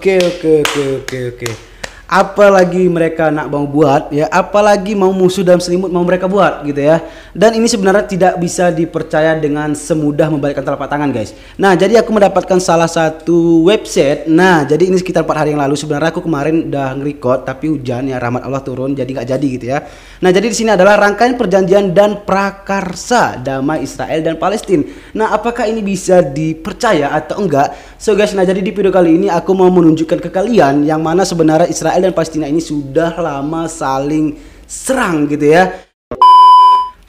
Oke oke oke oke oke. Apalagi mereka nak mau buat ya, apalagi mau musuh dalam selimut mau mereka buat gitu ya. Dan ini sebenarnya tidak bisa dipercaya dengan semudah membalikkan telapak tangan guys. Nah jadi aku mendapatkan salah satu website. Nah jadi ini sekitar 4 hari yang lalu sebenarnya aku kemarin udah ngerekod tapi hujan ya rahmat Allah turun jadi nggak jadi gitu ya. Nah, jadi di sini adalah rangkaian perjanjian dan prakarsa damai Israel dan Palestina. Nah, apakah ini bisa dipercaya atau enggak? So guys, nah jadi di video kali ini aku mau menunjukkan ke kalian yang mana sebenarnya Israel dan Palestina ini sudah lama saling serang gitu ya.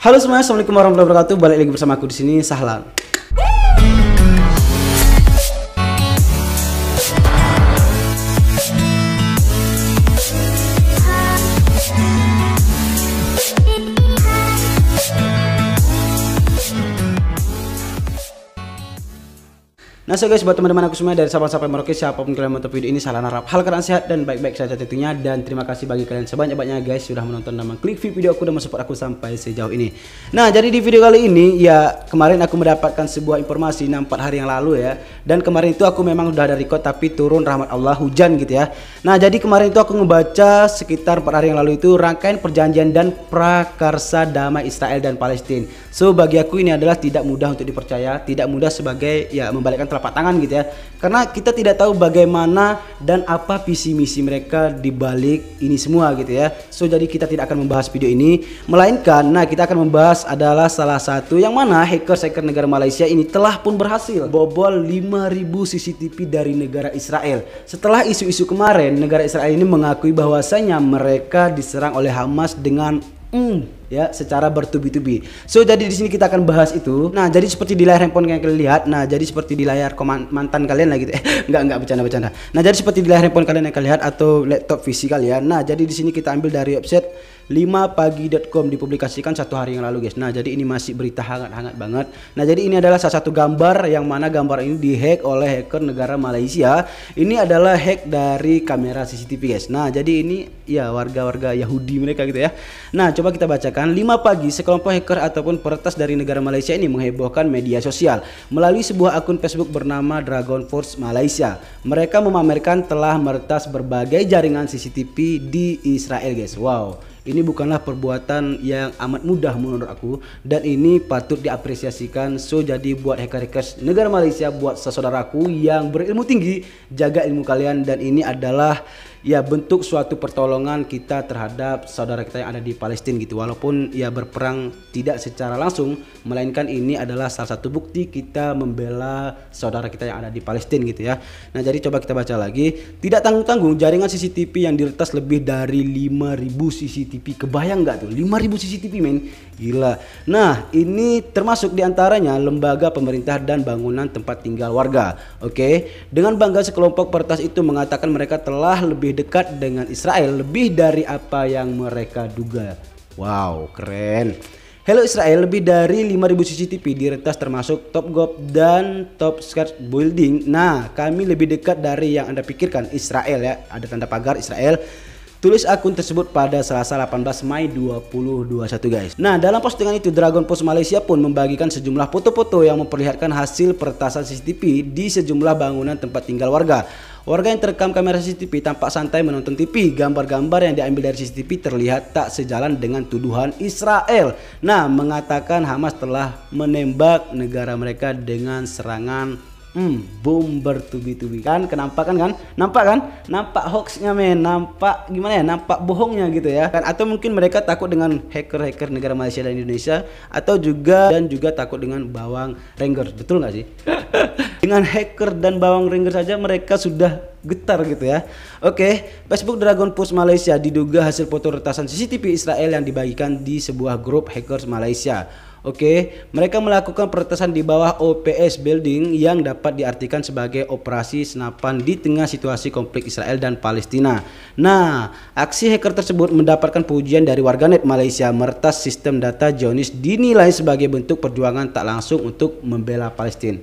Halo semuanya, assalamualaikum warahmatullahi wabarakatuh. Balik lagi bersama aku di sini Sahlan. Nah so guys buat teman-teman aku semua dari Sabang sampai Merauke siapapun kalian menonton video ini salam harap hal kalian sehat dan baik-baik saja tentunya dan terima kasih bagi kalian sebanyak-banyaknya guys sudah menonton dan mengklik video aku dan support aku sampai sejauh ini. Nah jadi di video kali ini ya kemarin aku mendapatkan sebuah informasi 6 4 hari yang lalu ya dan kemarin itu aku memang sudah ada record tapi turun rahmat Allah hujan gitu ya. Nah jadi kemarin itu aku ngebaca sekitar 4 hari yang lalu itu rangkaian perjanjian dan prakarsa damai Israel dan Palestina. So bagi aku ini adalah tidak mudah untuk dipercaya, tidak mudah sebagai ya membalikkan telapak telapak tangan gitu ya. Karena kita tidak tahu bagaimana dan apa visi misi mereka di balik ini semua gitu ya. So jadi kita tidak akan membahas video ini melainkan nah kita akan membahas adalah salah satu yang mana hacker-hacker negara Malaysia ini telah pun berhasil bobol 5000 CCTV dari negara Israel. Setelah isu-isu kemarin negara Israel ini mengakui bahwasanya mereka diserang oleh Hamas dengan mm, ya secara bertubi-tubi. So jadi di sini kita akan bahas itu. Nah jadi seperti di layar handphone yang kalian lihat. Nah jadi seperti di layar koman, mantan kalian lagi gitu. Eh, nggak nggak bercanda-bercanda. Nah jadi seperti di layar handphone kalian yang kalian lihat atau laptop visi kalian. Ya. Nah jadi di sini kita ambil dari website 5pagi.com dipublikasikan satu hari yang lalu guys. Nah, jadi ini masih berita hangat-hangat banget. Nah, jadi ini adalah salah satu gambar yang mana gambar ini dihack oleh hacker negara Malaysia. Ini adalah hack dari kamera CCTV guys. Nah, jadi ini ya warga-warga Yahudi mereka gitu ya. Nah, coba kita bacakan. 5 pagi sekelompok hacker ataupun peretas dari negara Malaysia ini menghebohkan media sosial melalui sebuah akun Facebook bernama Dragon Force Malaysia. Mereka memamerkan telah meretas berbagai jaringan CCTV di Israel guys. Wow. Ini bukanlah perbuatan yang amat mudah menurut aku dan ini patut diapresiasikan. So jadi buat hacker-hackers negara Malaysia buat saudaraku yang berilmu tinggi, jaga ilmu kalian dan ini adalah ya bentuk suatu pertolongan kita terhadap saudara kita yang ada di Palestina gitu walaupun ya berperang tidak secara langsung melainkan ini adalah salah satu bukti kita membela saudara kita yang ada di Palestina gitu ya nah jadi coba kita baca lagi tidak tanggung-tanggung jaringan CCTV yang diretas lebih dari 5000 CCTV kebayang nggak tuh 5000 CCTV men gila nah ini termasuk diantaranya lembaga pemerintah dan bangunan tempat tinggal warga oke okay? dengan bangga sekelompok pertas itu mengatakan mereka telah lebih lebih dekat dengan Israel lebih dari apa yang mereka duga. Wow, keren. Hello Israel, lebih dari 5000 CCTV diretas termasuk Top gob dan Top Skat Building. Nah, kami lebih dekat dari yang Anda pikirkan, Israel ya. Ada tanda pagar Israel. Tulis akun tersebut pada Selasa 18 Mei 2021 guys. Nah, dalam postingan itu Dragon Post Malaysia pun membagikan sejumlah foto-foto yang memperlihatkan hasil peretasan CCTV di sejumlah bangunan tempat tinggal warga. Warga yang terekam kamera CCTV tampak santai menonton TV. Gambar-gambar yang diambil dari CCTV terlihat tak sejalan dengan tuduhan Israel. Nah, mengatakan Hamas telah menembak negara mereka dengan serangan hmm, bom bertubi-tubi kan kenapa kan kan nampak kan nampak hoaxnya men nampak gimana ya nampak bohongnya gitu ya kan atau mungkin mereka takut dengan hacker-hacker negara Malaysia dan Indonesia atau juga dan juga takut dengan bawang ranger betul nggak sih dengan hacker dan bawang ringer saja mereka sudah getar gitu ya. Oke, Facebook Dragon Post Malaysia diduga hasil foto retasan CCTV Israel yang dibagikan di sebuah grup hackers Malaysia. Oke, mereka melakukan peretasan di bawah OPS Building yang dapat diartikan sebagai operasi senapan di tengah situasi konflik Israel dan Palestina. Nah, aksi hacker tersebut mendapatkan pujian dari warganet Malaysia mertas sistem data Jonis dinilai sebagai bentuk perjuangan tak langsung untuk membela Palestina.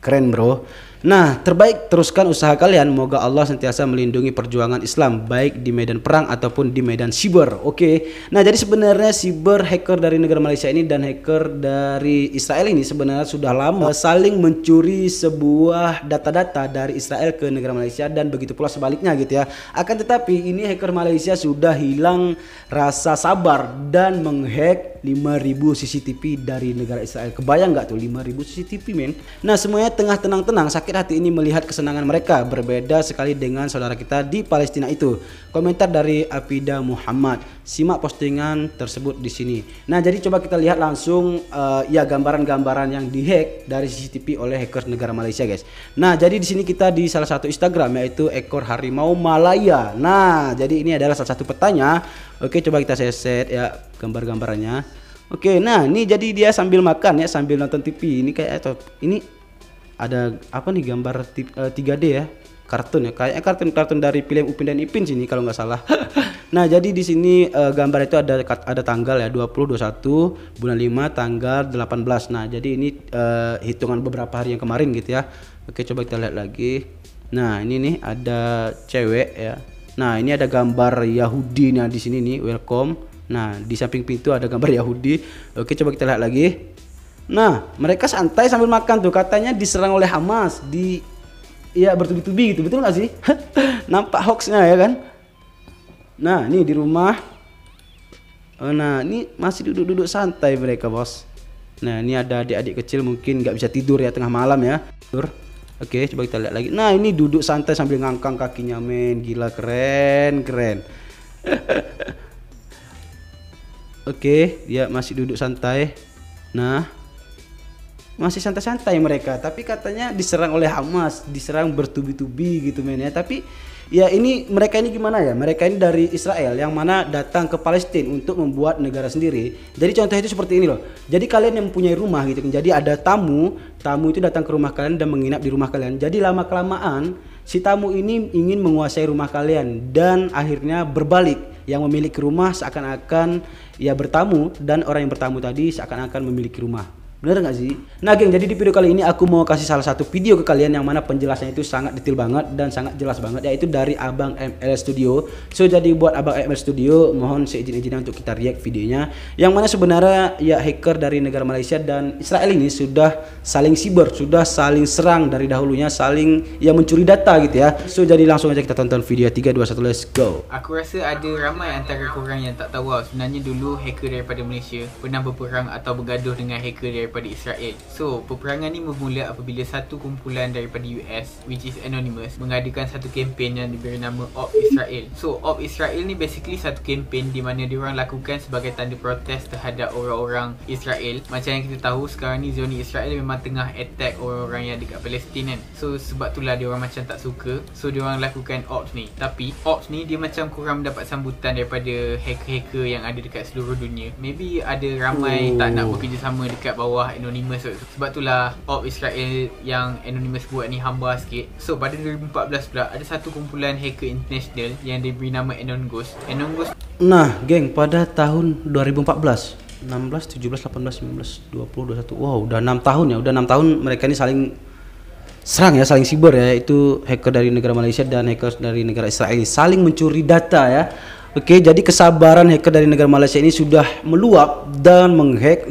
Keren bro. Nah, terbaik teruskan usaha kalian. Moga Allah sentiasa melindungi perjuangan Islam baik di medan perang ataupun di medan siber. Oke. Nah, jadi sebenarnya siber hacker dari negara Malaysia ini dan hacker dari Israel ini sebenarnya sudah lama saling mencuri sebuah data-data dari Israel ke negara Malaysia dan begitu pula sebaliknya gitu ya. Akan tetapi ini hacker Malaysia sudah hilang rasa sabar dan menghack 5000 CCTV dari negara Israel. Kebayang nggak tuh 5000 CCTV, men? Nah, semuanya tengah tenang-tenang sakit sakit hati ini melihat kesenangan mereka berbeda sekali dengan saudara kita di Palestina itu. Komentar dari Apida Muhammad. Simak postingan tersebut di sini. Nah, jadi coba kita lihat langsung uh, ya gambaran-gambaran yang dihack dari CCTV oleh hacker negara Malaysia, guys. Nah, jadi di sini kita di salah satu Instagram yaitu ekor harimau Malaya. Nah, jadi ini adalah salah satu petanya. Oke, coba kita seset ya gambar-gambarannya. Oke, nah ini jadi dia sambil makan ya, sambil nonton TV. Ini kayak ini ada apa nih gambar eh, tiga d ya kartun ya kayaknya kartun-kartun dari film Upin dan Ipin sini kalau nggak salah. nah, jadi di sini uh, gambar itu ada ada tanggal ya 20 21 bulan 5 tanggal 18. Nah, jadi ini uh, hitungan beberapa hari yang kemarin gitu ya. Oke, coba kita lihat lagi. Nah, ini nih ada cewek ya. Nah, ini ada gambar Yahudi nah di sini nih welcome. Nah, di samping pintu ada gambar Yahudi. Oke, coba kita lihat lagi. Nah, mereka santai sambil makan tuh. Katanya diserang oleh Hamas di ya bertubi-tubi gitu. Betul nggak sih? Nampak hoaxnya ya kan? Nah, ini di rumah. Oh, nah, ini masih duduk-duduk santai mereka, Bos. Nah, ini ada adik-adik kecil mungkin nggak bisa tidur ya tengah malam ya. Tidur. Oke, coba kita lihat lagi. Nah, ini duduk santai sambil ngangkang kakinya, men. Gila, keren, keren. Oke, dia masih duduk santai. Nah, masih santai-santai mereka tapi katanya diserang oleh Hamas diserang bertubi-tubi gitu men ya tapi ya ini mereka ini gimana ya mereka ini dari Israel yang mana datang ke Palestina untuk membuat negara sendiri jadi contohnya itu seperti ini loh jadi kalian yang mempunyai rumah gitu jadi ada tamu tamu itu datang ke rumah kalian dan menginap di rumah kalian jadi lama kelamaan si tamu ini ingin menguasai rumah kalian dan akhirnya berbalik yang memiliki rumah seakan-akan ya bertamu dan orang yang bertamu tadi seakan-akan memiliki rumah Bener nggak sih? Nah geng, jadi di video kali ini aku mau kasih salah satu video ke kalian yang mana penjelasannya itu sangat detail banget dan sangat jelas banget yaitu dari Abang ML Studio. So jadi buat Abang ML Studio mohon seizin-izinnya untuk kita react videonya yang mana sebenarnya ya hacker dari negara Malaysia dan Israel ini sudah saling siber, sudah saling serang dari dahulunya, saling ya mencuri data gitu ya. So jadi langsung aja kita tonton video 3 2 1 let's go. Aku rasa ada ramai antara korang yang tak tahu sebenarnya dulu hacker daripada Malaysia pernah berperang atau bergaduh dengan hacker dari daripada Israel. So, peperangan ni bermula apabila satu kumpulan daripada US which is anonymous mengadakan satu kempen yang diberi nama Op Israel. So, Op Israel ni basically satu kempen di mana dia orang lakukan sebagai tanda protes terhadap orang-orang Israel. Macam yang kita tahu sekarang ni zoni Israel memang tengah attack orang-orang yang dekat Palestin kan. So, sebab itulah dia orang macam tak suka. So, dia orang lakukan Op ni. Tapi, Op ni dia macam kurang mendapat sambutan daripada hacker-hacker yang ada dekat seluruh dunia. Maybe ada ramai oh. tak nak bekerjasama dekat bawah bawah Anonymous so, Sebab itulah Op Israel yang Anonymous buat ni hamba sikit So pada 2014 pula ada satu kumpulan hacker international yang diberi nama Anon Ghost Anon Ghost Nah geng pada tahun 2014 16, 17, 18, 19, 20, 21 Wow udah 6 tahun ya Udah 6 tahun mereka ini saling serang ya saling siber ya itu hacker dari negara Malaysia dan hacker dari negara Israel saling mencuri data ya Oke, jadi kesabaran hacker dari negara Malaysia ini sudah meluap dan menghack 5000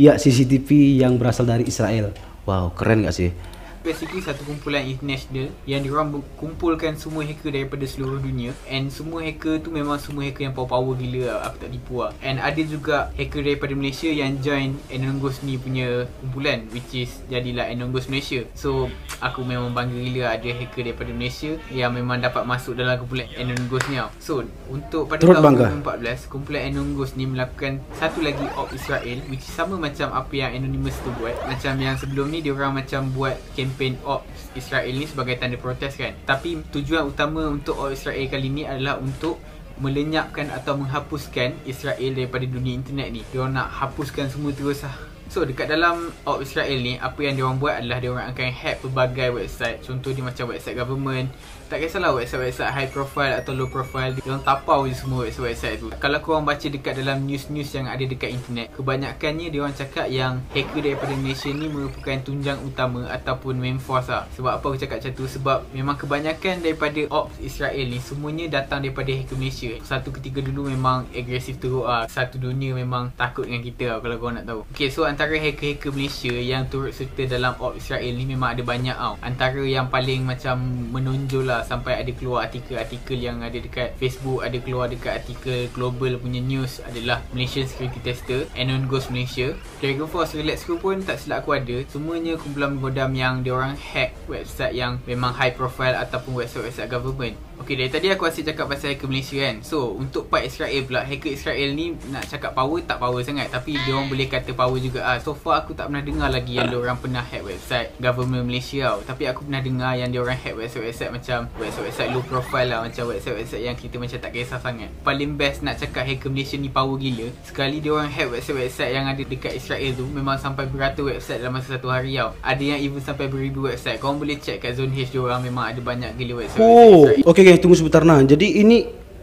Iya CCTV yang berasal dari Israel. Wow keren gak sih? basically satu kumpulan internet dia yang diorang kumpulkan semua hacker daripada seluruh dunia and semua hacker tu memang semua hacker yang power-power gila lah. aku tak tipu lah and ada juga hacker daripada Malaysia yang join Anonymous ni punya kumpulan which is jadilah Anonymous Malaysia so aku memang bangga gila ada hacker daripada Malaysia yang memang dapat masuk dalam kumpulan Anonymous ni lah. so untuk pada Terut tahun bangga. 2014 kumpulan Anonymous ni melakukan satu lagi op Israel which sama macam apa yang Anonymous tu buat macam yang sebelum ni dia orang macam buat campaign kempen Ops Israel ni sebagai tanda protes kan Tapi tujuan utama untuk Ops Israel kali ni adalah untuk Melenyapkan atau menghapuskan Israel daripada dunia internet ni Dia nak hapuskan semua terus lah So dekat dalam Op Israel ni apa yang dia orang buat adalah dia orang akan hack pelbagai website. Contoh dia macam website government. Tak kisahlah website-website high profile atau low profile, dia orang tapau je semua website-website tu. Kalau kau orang baca dekat dalam news-news yang ada dekat internet, kebanyakannya dia orang cakap yang hacker daripada Malaysia ni merupakan tunjang utama ataupun main force lah. Sebab apa aku cakap macam tu? Sebab memang kebanyakan daripada Op Israel ni semuanya datang daripada hacker Malaysia. Satu ketiga dulu memang agresif teruk ah. Satu dunia memang takut dengan kita lah, kalau kau nak tahu. Okay so antara hacker-hacker Malaysia yang turut serta dalam Op Israel ni memang ada banyak tau. Antara yang paling macam menonjol lah sampai ada keluar artikel-artikel yang ada dekat Facebook, ada keluar dekat artikel global punya news adalah Malaysian Security Tester, Anon Ghost Malaysia. Dragon Force Relax Crew pun tak silap aku ada. Semuanya kumpulan godam yang diorang hack website yang memang high profile ataupun website-website government. Okay, dari tadi aku asyik cakap pasal hacker Malaysia kan. So, untuk part Israel pula, hacker Israel ni nak cakap power tak power sangat. Tapi, diorang boleh kata power juga uh, so far aku tak pernah dengar lagi yang orang pernah hack website government Malaysia tau. Tapi aku pernah dengar yang orang hack website-website macam website-website low profile lah. Macam website-website yang kita macam tak kisah sangat. Paling best nak cakap hacker Malaysia ni power gila. Sekali orang hack website-website yang ada dekat Israel tu memang sampai beratus website dalam masa satu hari tau. Ada yang even sampai beribu website. Korang boleh check kat Zone H orang memang ada banyak gila website. Oh, website okay, okay, tunggu sebentar nah. Jadi ini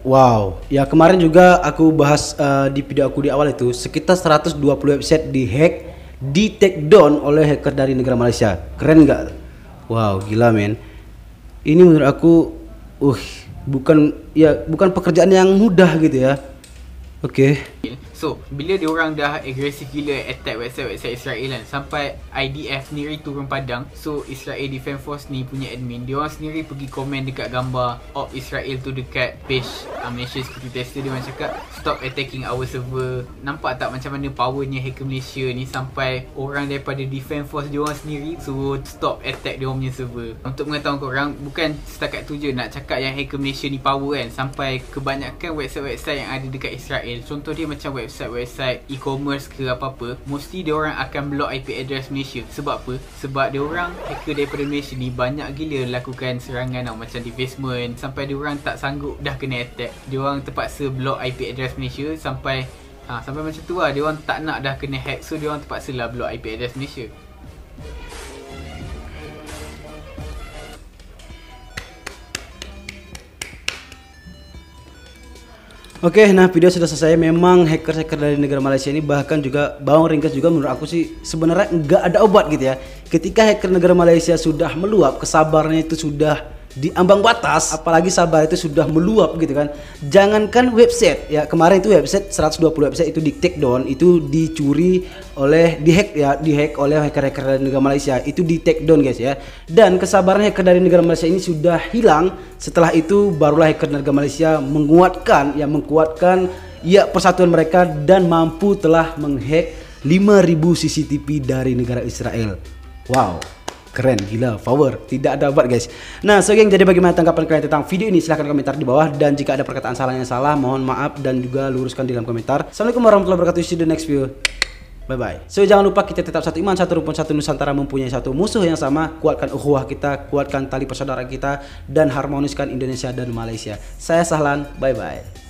Wow, ya kemarin juga aku bahas uh, di video aku di awal itu sekitar 120 website dihack, di take down oleh hacker dari negara Malaysia. Keren nggak? Wow, gila men. Ini menurut aku, uh, bukan ya bukan pekerjaan yang mudah gitu ya. Oke. Okay. So, bila orang dah agresif gila attack website-website Israel kan Sampai IDF sendiri turun padang So, Israel Defense Force ni punya admin dia orang sendiri pergi komen dekat gambar of Israel tu dekat page uh, Malaysia Security Tester Dia orang cakap, stop attacking our server Nampak tak macam mana powernya hacker Malaysia ni Sampai orang daripada Defense Force dia orang sendiri Suruh stop attack diorang punya server Untuk mengetahui korang, bukan setakat tu je Nak cakap yang hacker Malaysia ni power kan Sampai kebanyakan website-website yang ada dekat Israel Contoh dia macam website website-website e-commerce ke apa-apa, mesti dia orang akan block IP address Malaysia. Sebab apa? Sebab dia orang hacker daripada Malaysia ni banyak gila lakukan serangan tau macam defacement sampai dia orang tak sanggup dah kena attack. Dia orang terpaksa block IP address Malaysia sampai ha, sampai macam tu lah dia orang tak nak dah kena hack so dia orang terpaksa lah block IP address Malaysia. Oke, okay, nah video sudah selesai. Memang hacker-hacker dari negara Malaysia ini bahkan juga Bawang Ringkas juga menurut aku sih sebenarnya nggak ada obat gitu ya. Ketika hacker negara Malaysia sudah meluap, kesabarnya itu sudah di ambang batas apalagi sabar itu sudah meluap gitu kan jangankan website ya kemarin itu website 120 website itu di take down itu dicuri oleh dihack ya dihack oleh hacker-hacker dari negara Malaysia itu di take down guys ya dan kesabaran hacker dari negara Malaysia ini sudah hilang setelah itu barulah hacker negara Malaysia menguatkan ya menguatkan ya persatuan mereka dan mampu telah menghack 5000 CCTV dari negara Israel wow keren gila power tidak ada obat guys nah so geng jadi bagaimana tanggapan kalian tentang video ini silahkan komentar di bawah dan jika ada perkataan salah yang salah mohon maaf dan juga luruskan di dalam komentar Assalamualaikum warahmatullahi wabarakatuh see you the next video Bye bye. So jangan lupa kita tetap satu iman, satu rumpun, satu nusantara mempunyai satu musuh yang sama. Kuatkan ukhuwah kita, kuatkan tali persaudaraan kita dan harmoniskan Indonesia dan Malaysia. Saya Sahlan, bye bye.